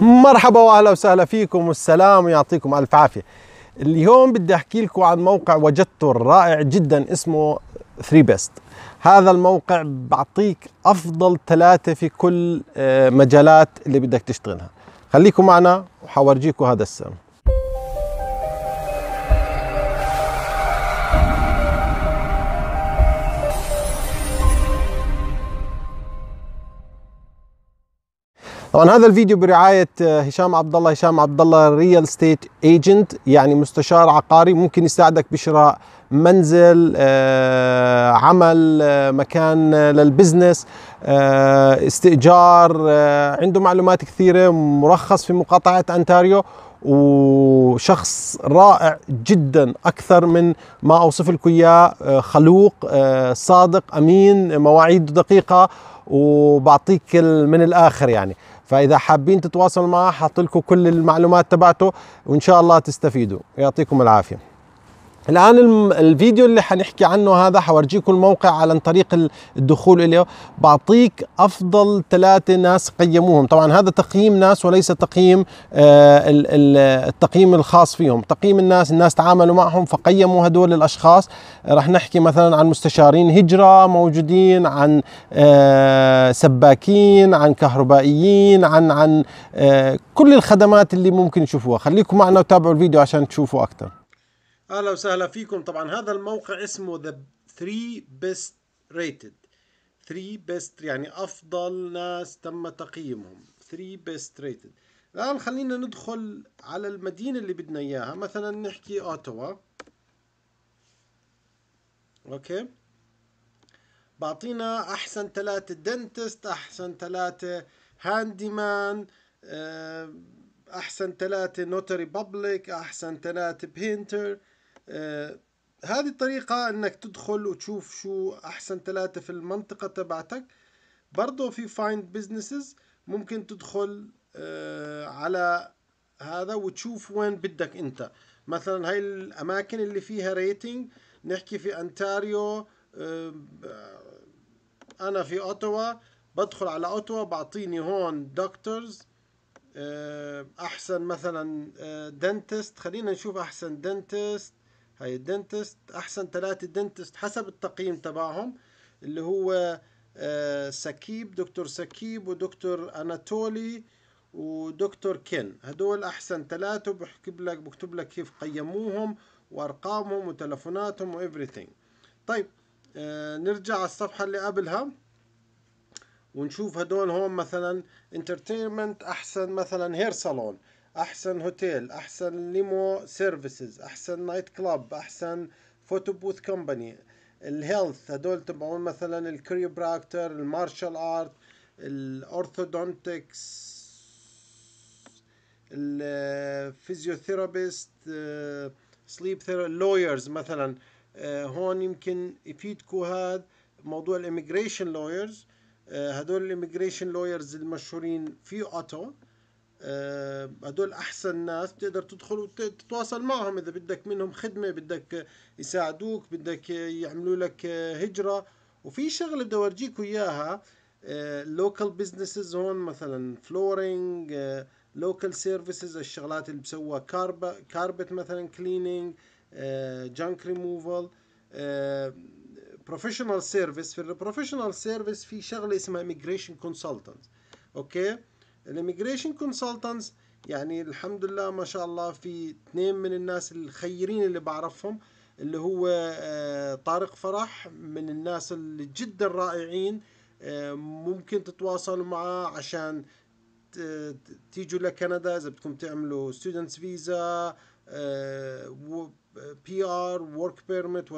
مرحبا واهلا وسهلا فيكم والسلام ويعطيكم الف عافيه. اليوم بدي احكي لكم عن موقع وجدته رائع جدا اسمه 3 بيست. هذا الموقع بعطيك افضل ثلاثه في كل آه، مجالات اللي بدك تشتغلها. خليكم معنا وحورجيكم هذا السر. طبعا هذا الفيديو برعايه آه، هشام عبد الله هشام عبد الله ريال ستيت ايجنت يعني مستشار عقاري ممكن يساعدك بشراء منزل آه، عمل آه، مكان للبزنس استئجار عنده معلومات كثيره مرخص في مقاطعه انتاريو وشخص رائع جدا اكثر من ما اوصف لكم اياه خلوق آه، صادق امين مواعيده دقيقه وبعطيك من الاخر يعني فاذا حابين تتواصلوا معه حاط لكم كل المعلومات تبعته وان شاء الله تستفيدوا يعطيكم العافيه الآن الفيديو اللي حنحكي عنه هذا حورجيكم الموقع عن طريق الدخول إليه بعطيك أفضل ثلاثة ناس قيموهم طبعا هذا تقييم ناس وليس تقييم آه، التقييم الخاص فيهم تقييم الناس الناس تعاملوا معهم فقيموا هدول الأشخاص رح نحكي مثلا عن مستشارين هجرة موجودين عن آه، سباكين عن كهربائيين عن عن آه، كل الخدمات اللي ممكن تشوفوها خليكم معنا وتابعوا الفيديو عشان تشوفوا أكثر اهلا وسهلا فيكم طبعا هذا الموقع اسمه ذا 3 بيست ريتد 3 بيست يعني افضل ناس تم تقييمهم 3 بيست ريتد الان خلينا ندخل على المدينه اللي بدنا اياها مثلا نحكي اوتوا اوكي بعطينا احسن ثلاثة دنتست احسن ثلاثة هاندي آه، مان احسن ثلاثة نوتري بابليك احسن ثلاثة بينتر آه، هذه الطريقة انك تدخل وتشوف شو احسن ثلاثة في المنطقة تبعتك برضو في فايند بزنسز ممكن تدخل آه، على هذا وتشوف وين بدك انت مثلا هاي الاماكن اللي فيها ريتنج نحكي في انتاريو آه، انا في اوتوا بدخل على اوتوا بعطيني هون دكتورز احسن مثلا دنتست خلينا نشوف احسن دنتست هاي الدنتست احسن ثلاثة دنتست حسب التقييم تبعهم اللي هو آه، سكيب دكتور سكيب ودكتور اناتولي ودكتور كين هدول احسن ثلاثة وبحكي لك بكتب لك كيف قيموهم وارقامهم وتلفوناتهم وإفريثينج طيب آه، نرجع على الصفحة اللي قبلها ونشوف هدول هون مثلا انترتينمنت احسن مثلا هير صالون احسن هوتيل احسن ليمو سيرفيسز احسن نايت كلاب احسن فوتو بوث كومباني الهيلث هدول تبعون مثلا الكريوبراكتر المارشال ارت الاورثودونتكس الفيزيوثيرابيست سليب لويرز مثلا آه، هون يمكن يفيدكو هذا موضوع الاميجريشن آه، لويرز هدول الاميجريشن لويرز المشهورين في اوتو آه، هدول احسن ناس بتقدر تدخل وتتواصل معهم اذا بدك منهم خدمه بدك يساعدوك بدك يعملوا لك هجره وفي شغله بدي اورجيكم اياها لوكال بزنسز هون مثلا فلورينج لوكال سيرفيسز الشغلات اللي بسوها كاربت مثلا كلينينج جانك ريموفال بروفيشنال سيرفيس في البروفيشنال سيرفيس في شغله اسمها immigration كونسلتنت اوكي okay? الاميجريشن كونسلتنتس يعني الحمد لله ما شاء الله في اثنين من الناس الخيرين اللي بعرفهم اللي هو آه، طارق فرح من الناس اللي جدا رائعين آه، ممكن تتواصلوا معاه عشان تيجوا لكندا اذا بدكم تعملوا ستودنتس فيزا بي ار ورك بيرميت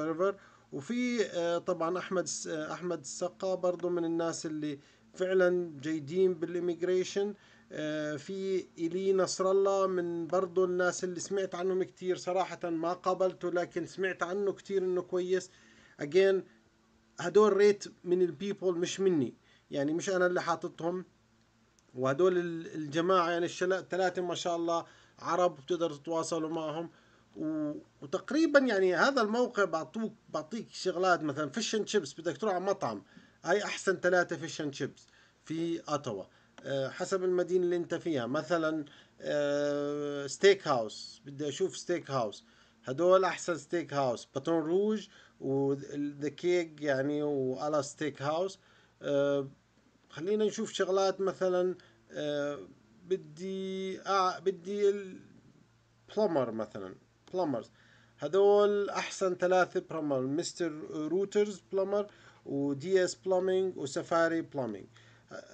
وفي آه، طبعا احمد احمد السقا برضه من الناس اللي فعلا جيدين بالاميجريشن آه، في إلي نصر الله من برضو الناس اللي سمعت عنهم كتير صراحة ما قابلته لكن سمعت عنه كتير إنه كويس أجين هدول ريت من البيبول مش مني يعني مش أنا اللي حاططهم وهدول الجماعة يعني الثلاثة ما شاء الله عرب بتقدر تتواصلوا معهم وتقريبا يعني هذا الموقع بعطوك بعطيك شغلات مثلا فيش شيبس بدك تروح على مطعم اي احسن ثلاثه فيش اند شيبس في اتوا آه، حسب المدينه اللي انت فيها مثلا ستيك آه، هاوس بدي اشوف ستيك هاوس هدول احسن ستيك هاوس باتون روج وذا كيك يعني والا ستيك هاوس خلينا نشوف شغلات مثلا آه، بدي بدي البلمر مثلا بلمرز هذول احسن ثلاثة بلمر مستر روترز بلمر ودي اس بلمنج وسفاري بلمنج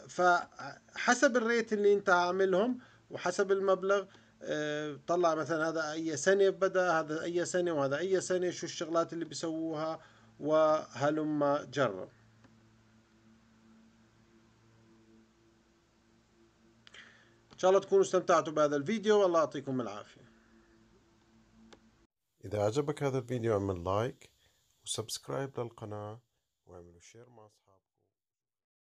فحسب الريت اللي انت عاملهم وحسب المبلغ آه، طلع مثلا هذا اي سنة بدا هذا اي سنة وهذا اي سنة شو الشغلات اللي بيسووها وهلما جرب ان شاء الله تكونوا استمتعتوا بهذا الفيديو والله يعطيكم العافيه إذا عجبك هذا الفيديو اعمل لايك وسبسكرايب للقناة واعملوا شير مع أصحابك